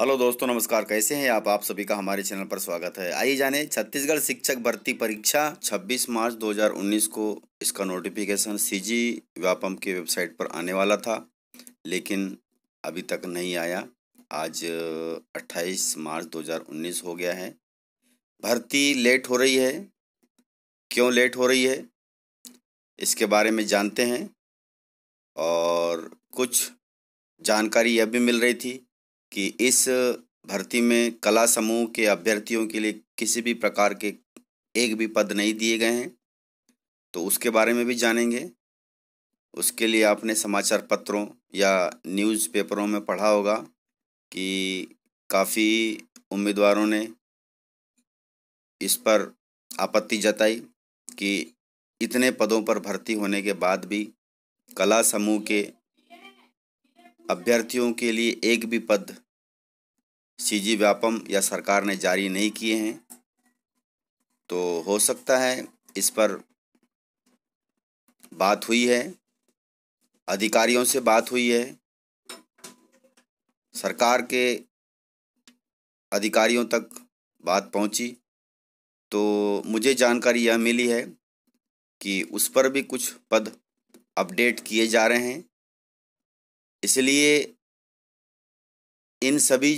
hello दोस्तों नमस्कार कैसे हैं आप आप सभी का हमारे चैनल पर स्वागत है आइए जाने छत्तीसगढ़ शिक्षक भर्ती परीक्षा 26 मार्च 2019 को इसका नोटिफिकेशन सीजी व्यापम की वेबसाइट पर आने वाला था लेकिन अभी तक नहीं आया आज 28 मार्च 2019 हो गया है भर्ती लेट हो रही है क्यों लेट हो रही है इसके बारे में जानते हैं और कुछ जानकारी यह भी मिल रही थी कि इस भर्ती में कला समूह के अभ्यर्थियों के लिए किसी भी प्रकार के एक भी पद नहीं दिए गए हैं तो उसके बारे में भी जानेंगे उसके लिए आपने समाचार पत्रों या न्यूज़ पेपरों में पढ़ा होगा कि काफ़ी उम्मीदवारों ने इस पर आपत्ति जताई कि इतने पदों पर भर्ती होने के बाद भी कला समूह के अभ्यर्थियों के लिए एक भी पद सीजी व्यापम या सरकार ने जारी नहीं किए हैं तो हो सकता है इस पर बात हुई है अधिकारियों से बात हुई है सरकार के अधिकारियों तक बात पहुंची तो मुझे जानकारी यह मिली है कि उस पर भी कुछ पद अपडेट किए जा रहे हैं इसलिए इन सभी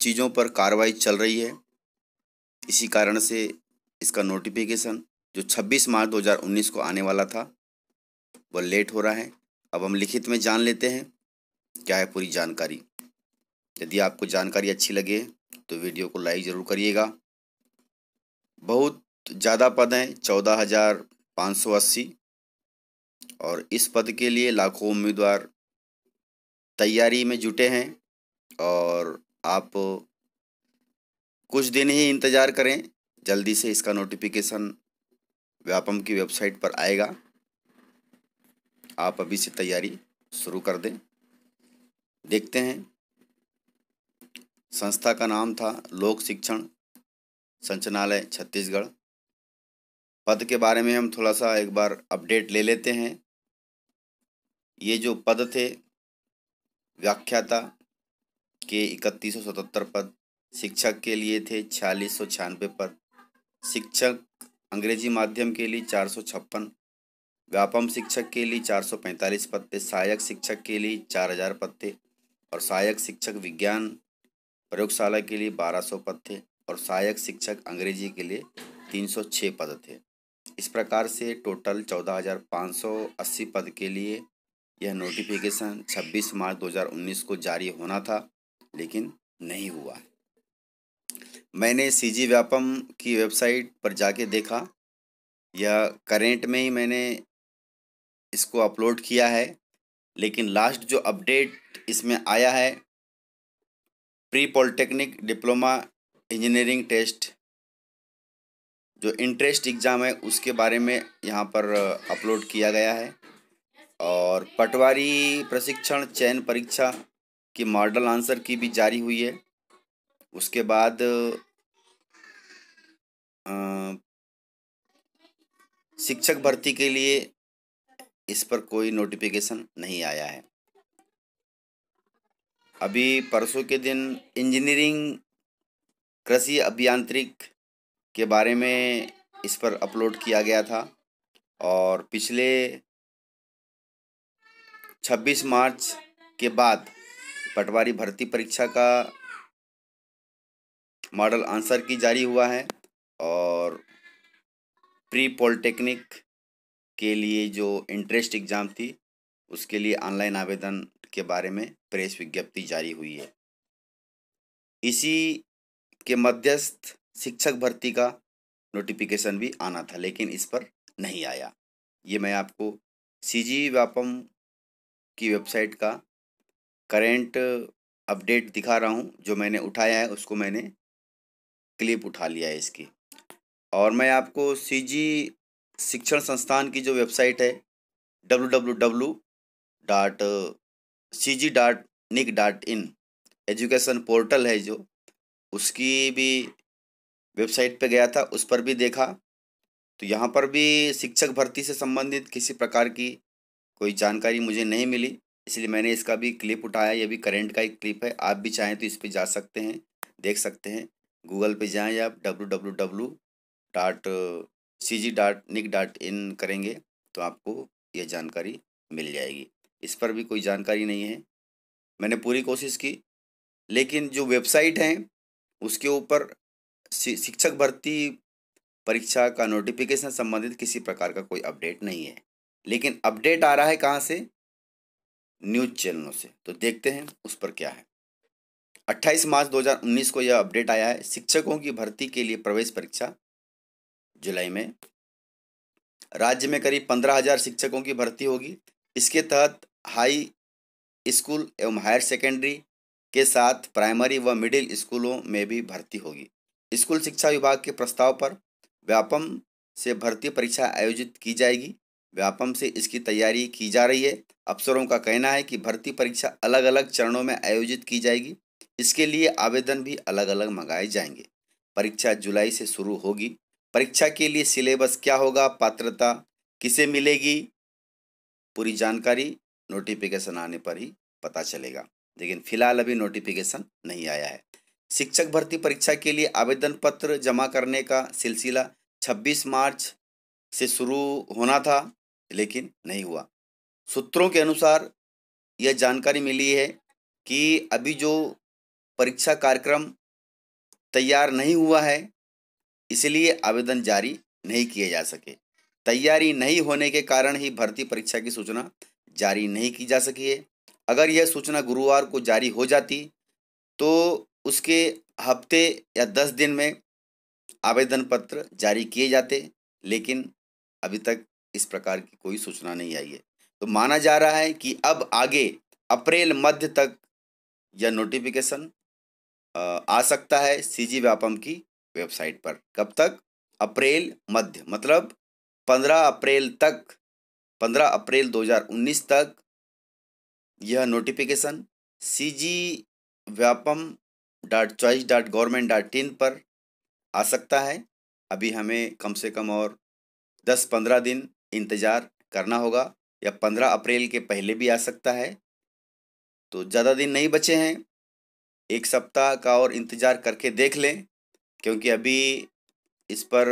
चीज़ों पर कार्रवाई चल रही है इसी कारण से इसका नोटिफिकेशन जो 26 मार्च 2019 को आने वाला था वह लेट हो रहा है अब हम लिखित में जान लेते हैं क्या है पूरी जानकारी यदि आपको जानकारी अच्छी लगे तो वीडियो को लाइक ज़रूर करिएगा बहुत ज़्यादा पद हैं चौदह हज़ार पाँच सौ अस्सी और इस पद के लिए लाखों उम्मीदवार तैयारी में जुटे हैं और आप कुछ दिन ही इंतज़ार करें जल्दी से इसका नोटिफिकेशन व्यापम की वेबसाइट पर आएगा आप अभी से तैयारी शुरू कर दें देखते हैं संस्था का नाम था लोक शिक्षण संचनालय छत्तीसगढ़ पद के बारे में हम थोड़ा सा एक बार अपडेट ले लेते हैं ये जो पद थे व्याख्याता के इकतीस सौ सतहत्तर पद शिक्षक के लिए थे छियालीस सौ छियानवे पद शिक्षक अंग्रेजी माध्यम के लिए चार सौ छप्पन व्यापम शिक्षक के लिए चार सौ पैंतालीस पद थे सहायक शिक्षक के लिए चार हज़ार पद थे और सहायक शिक्षक विज्ञान प्रयोगशाला के लिए बारह सौ पद थे और सहायक शिक्षक अंग्रेजी के लिए तीन सौ छः पद थे इस प्रकार से टोटल चौदह हज़ार पाँच सौ अस्सी पद के लिए यह नोटिफिकेशन 26 मार्च 2019 को जारी होना था लेकिन नहीं हुआ मैंने सी जी व्यापम की वेबसाइट पर जाके देखा यह करेंट में ही मैंने इसको अपलोड किया है लेकिन लास्ट जो अपडेट इसमें आया है pre polytechnic diploma engineering test जो इंटरेस्ट एग्ज़ाम है उसके बारे में यहाँ पर अपलोड uh, किया गया है और पटवारी प्रशिक्षण चयन परीक्षा की मॉडल आंसर की भी जारी हुई है उसके बाद शिक्षक भर्ती के लिए इस पर कोई नोटिफिकेशन नहीं आया है अभी परसों के दिन इंजीनियरिंग कृषि अभियांत्रिक के बारे में इस पर अपलोड किया गया था और पिछले छब्बीस मार्च के बाद पटवारी भर्ती परीक्षा का मॉडल आंसर की जारी हुआ है और प्री पॉलिटेक्निक के लिए जो इंटरेस्ट एग्ज़ाम थी उसके लिए ऑनलाइन आवेदन के बारे में प्रेस विज्ञप्ति जारी हुई है इसी के मध्यस्थ शिक्षक भर्ती का नोटिफिकेशन भी आना था लेकिन इस पर नहीं आया ये मैं आपको सी जी व्यापम की वेबसाइट का करेंट अपडेट दिखा रहा हूँ जो मैंने उठाया है उसको मैंने क्लिप उठा लिया है इसकी और मैं आपको सी जी शिक्षण संस्थान की जो वेबसाइट है W W W dot C G dot nic dot in education portal है जो उसकी भी वेबसाइट पे गया था उस पर भी देखा तो यहाँ पर भी शिक्षक भर्ती से संबंधित किसी प्रकार की कोई जानकारी मुझे नहीं मिली इसलिए मैंने इसका भी क्लिप उठाया ये भी करेंट का एक क्लिप है आप भी चाहें तो इस पर जा सकते हैं देख सकते हैं गूगल पे जाएं आप W W W dot C G dot nic dot in करेंगे तो आपको यह जानकारी मिल जाएगी इस पर भी कोई जानकारी नहीं है मैंने पूरी कोशिश की लेकिन जो वेबसाइट हैं उसके ऊपर शिक्षक भर्ती परीक्षा का नोटिफिकेशन संबंधित किसी प्रकार का कोई अपडेट नहीं है लेकिन अपडेट आ रहा है कहाँ से न्यूज चैनलों से तो देखते हैं उस पर क्या है 28 मार्च 2019 को यह अपडेट आया है शिक्षकों की भर्ती के लिए प्रवेश परीक्षा जुलाई में राज्य में करीब पंद्रह हजार शिक्षकों की भर्ती होगी इसके तहत हाई स्कूल एवं हायर सेकेंडरी के साथ प्राइमरी व मिडिल स्कूलों में भी भर्ती होगी स्कूल शिक्षा विभाग के प्रस्ताव पर व्यापम से भर्ती परीक्षा आयोजित की जाएगी व्यापम से इसकी तैयारी की जा रही है अफसरों का कहना है कि भर्ती परीक्षा अलग अलग चरणों में आयोजित की जाएगी इसके लिए आवेदन भी अलग अलग मंगाए जाएंगे परीक्षा जुलाई से शुरू होगी परीक्षा के लिए सिलेबस क्या होगा पात्रता किसे मिलेगी पूरी जानकारी नोटिफिकेशन आने पर ही पता चलेगा लेकिन फिलहाल अभी नोटिफिकेशन नहीं आया है शिक्षक भर्ती परीक्षा के लिए आवेदन पत्र जमा करने का सिलसिला 26 मार्च से शुरू होना था लेकिन नहीं हुआ सूत्रों के अनुसार यह जानकारी मिली है कि अभी जो परीक्षा कार्यक्रम तैयार नहीं हुआ है इसलिए आवेदन जारी नहीं किए जा सके तैयारी नहीं होने के कारण ही भर्ती परीक्षा की सूचना जारी नहीं की जा सकी है अगर यह सूचना गुरुवार को जारी हो जाती तो उसके हफ्ते या दस दिन में आवेदन पत्र जारी किए जाते लेकिन अभी तक इस प्रकार की कोई सूचना नहीं आई है तो माना जा रहा है कि अब आगे अप्रैल मध्य तक यह नोटिफिकेशन आ सकता है सी जी व्यापम की वेबसाइट पर कब तक अप्रैल मध्य मतलब 15 अप्रैल तक 15 अप्रैल 2019 तक यह notification C G Vyapam dot choice dot government dot in पर आ सकता है अभी हमें कम से कम और 10-15 दिन इंतज़ार करना होगा या पंद्रह अप्रैल के पहले भी आ सकता है तो ज़्यादा दिन नहीं बचे हैं एक सप्ताह का और इंतज़ार करके देख लें क्योंकि अभी इस पर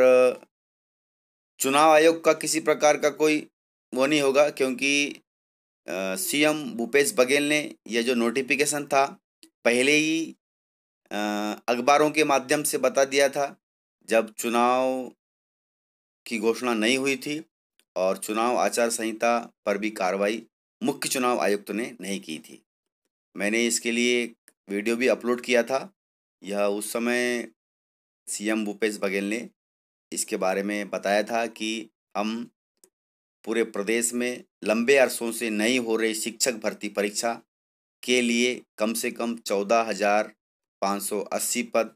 चुनाव आयोग का किसी प्रकार का कोई वो नहीं होगा क्योंकि सीएम भूपेश बघेल ने यह जो नोटिफिकेशन था पहले ही अखबारों के माध्यम से बता दिया था जब चुनाव की घोषणा नहीं हुई थी और चुनाव आचार संहिता पर भी कार्रवाई मुख्य चुनाव आयुक्त ने नहीं की थी मैंने इसके लिए एक वीडियो भी अपलोड किया था यह उस समय सीएम भूपेश बघेल ने इसके बारे में बताया था कि हम पूरे प्रदेश में लंबे अरसों से नहीं हो रही शिक्षक भर्ती परीक्षा के लिए कम से कम चौदह हज़ार पाँच सौ अस्सी पद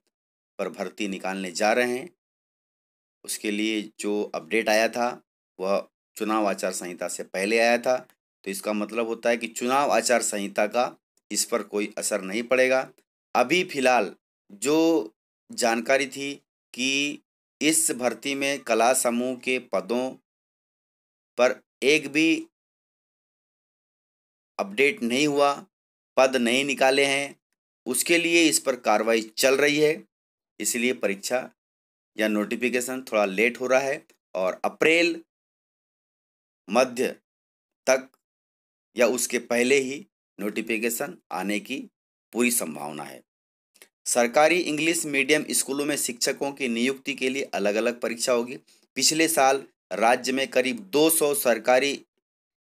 पर भर्ती निकालने जा रहे हैं उसके लिए जो अपडेट आया था वह चुनाव आचार संहिता से पहले आया था तो इसका मतलब होता है कि चुनाव आचार संहिता का इस पर कोई असर नहीं पड़ेगा अभी फिलहाल जो जानकारी थी कि इस भर्ती में कला समूह के पदों पर एक भी अपडेट नहीं हुआ पद नहीं निकाले हैं उसके लिए इस पर कार्रवाई चल रही है इसलिए परीक्षा या नोटिफिकेशन थोड़ा लेट हो रहा है और अप्रैल मध्य तक या उसके पहले ही नोटिफिकेशन आने की पूरी संभावना है सरकारी इंग्लिश मीडियम स्कूलों में शिक्षकों की नियुक्ति के लिए अलग अलग परीक्षा होगी पिछले साल राज्य में करीब 200 सरकारी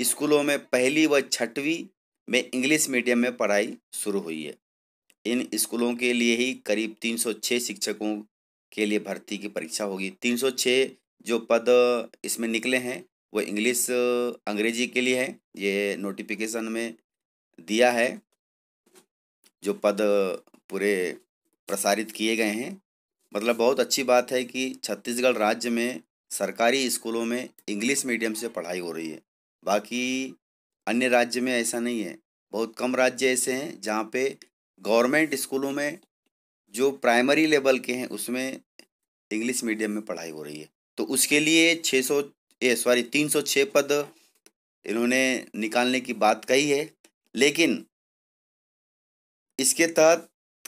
स्कूलों में पहली व छठवीं में इंग्लिश मीडियम में पढ़ाई शुरू हुई है इन स्कूलों के लिए ही करीब 306 शिक्षकों के लिए भर्ती की परीक्षा होगी 306 जो पद इसमें निकले हैं वो इंग्लिश अंग्रेजी के लिए है ये नोटिफिकेशन में दिया है जो पद पूरे प्रसारित किए गए हैं मतलब बहुत अच्छी बात है कि छत्तीसगढ़ राज्य में सरकारी स्कूलों में इंग्लिश मीडियम से पढ़ाई हो रही है बाकी अन्य राज्य में ऐसा नहीं है बहुत कम राज्य ऐसे हैं जहाँ पे गवर्नमेंट स्कूलों में जो प्राइमरी लेवल के हैं उसमें इंग्लिश मीडियम में पढ़ाई हो रही है तो उसके लिए छः सौ ये सॉरी 306 पद इन्होंने निकालने की बात कही है लेकिन इसके तहत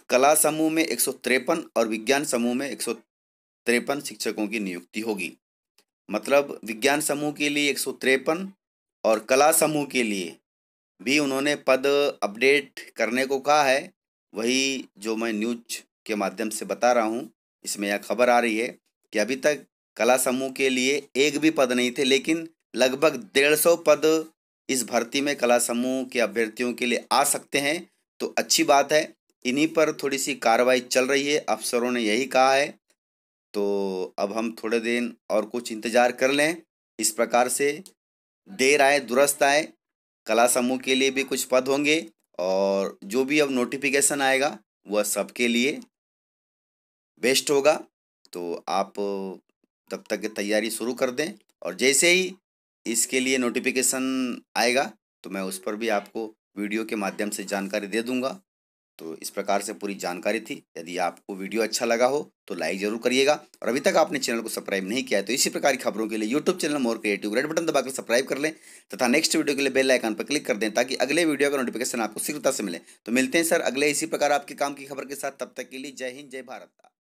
कला समूह में एक और विज्ञान समूह में एक शिक्षकों की नियुक्ति होगी मतलब विज्ञान समूह के लिए एक और कला समूह के लिए भी उन्होंने पद अपडेट करने को कहा है वही जो मैं न्यूज के माध्यम से बता रहा हूँ इसमें यह खबर आ रही है कि अभी तक कला समूह के लिए एक भी पद नहीं थे लेकिन लगभग डेढ़ सौ पद इस भर्ती में कला समूह के अभ्यर्थियों के लिए आ सकते हैं तो अच्छी बात है इन्हीं पर थोड़ी सी कार्रवाई चल रही है अफसरों ने यही कहा है तो अब हम थोड़े दिन और कुछ इंतज़ार कर लें इस प्रकार से देर आए दुरुस्त आए कला समूह के लिए भी कुछ पद होंगे और जो भी अब नोटिफिकेशन आएगा वह सबके लिए बेस्ट होगा तो आप तब तक की तैयारी शुरू कर दें और जैसे ही इसके लिए नोटिफिकेशन आएगा तो मैं उस पर भी आपको वीडियो के माध्यम से जानकारी दे दूंगा तो इस प्रकार से पूरी जानकारी थी यदि आपको वीडियो अच्छा लगा हो तो लाइक जरूर करिएगा और अभी तक आपने चैनल को सब्सक्राइब नहीं किया है तो इसी प्रकार की खबरों के लिए YouTube channel more creative red button दबाकर सब्सक्राइब कर लें तथा नेक्स्ट वीडियो के लिए बेल आइकन पर क्लिक कर दें ताकि अगले वीडियो का नोटिफिकेशन आपको शीघ्रता से मिले तो मिलते हैं सर अगले इसी प्रकार आपके काम की खबर के साथ तब तक के लिए जय हिंद जय भारत